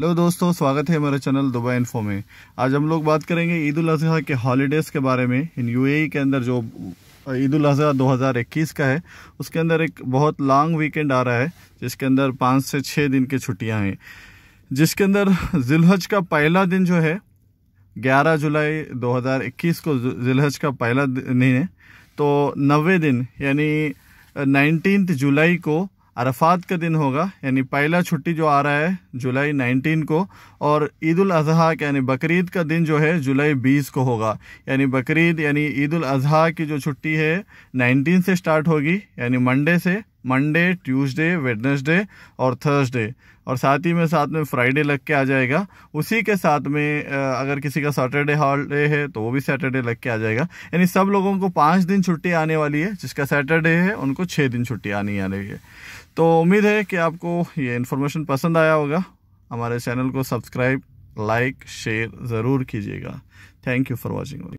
hello दोस्तों स्वागत है हमारे चैनल दुबई इन्फो में आज हम लोग बात करेंगे ईद उल अजहा के हॉलीडेज़ के बारे में इन यूएई e के अंदर जो ईद उल अजहा 2021 का है उसके अंदर एक बहुत लॉन्ग वीकेंड आ रहा है जिसके अंदर पाँच से छः दिन की छुट्टियां हैं जिसके अंदर जिलहज का पहला दिन जो है 11 जुलाई 2021 को जिलहज का पहला दिन है तो नवे दिन यानी नाइनटीन जुलाई को अरफात का दिन होगा यानी पहला छुट्टी जो आ रहा है जुलाई 19 को और ईद अजहा यानी बकरीद का दिन जो है जुलाई 20 को होगा यानी बकरीद यानी ईद अजहा की जो छुट्टी है 19 से स्टार्ट होगी यानी मंडे से मंडे ट्यूसडे वेडनेसडे और थर्सडे और साथ ही में साथ में फ्राइडे लग के आ जाएगा उसी के साथ में अगर किसी का सैटरडे हॉलीडे है तो वो भी सैटरडे लग के आ जाएगा यानी सब लोगों को पाँच दिन छुट्टी आने वाली है जिसका सैटरडे है उनको छः दिन छुट्टी आनी आने है तो उम्मीद है कि आपको ये इन्फॉर्मेशन पसंद आया होगा हमारे चैनल को सब्सक्राइब लाइक शेयर ज़रूर कीजिएगा थैंक यू फॉर वॉचिंग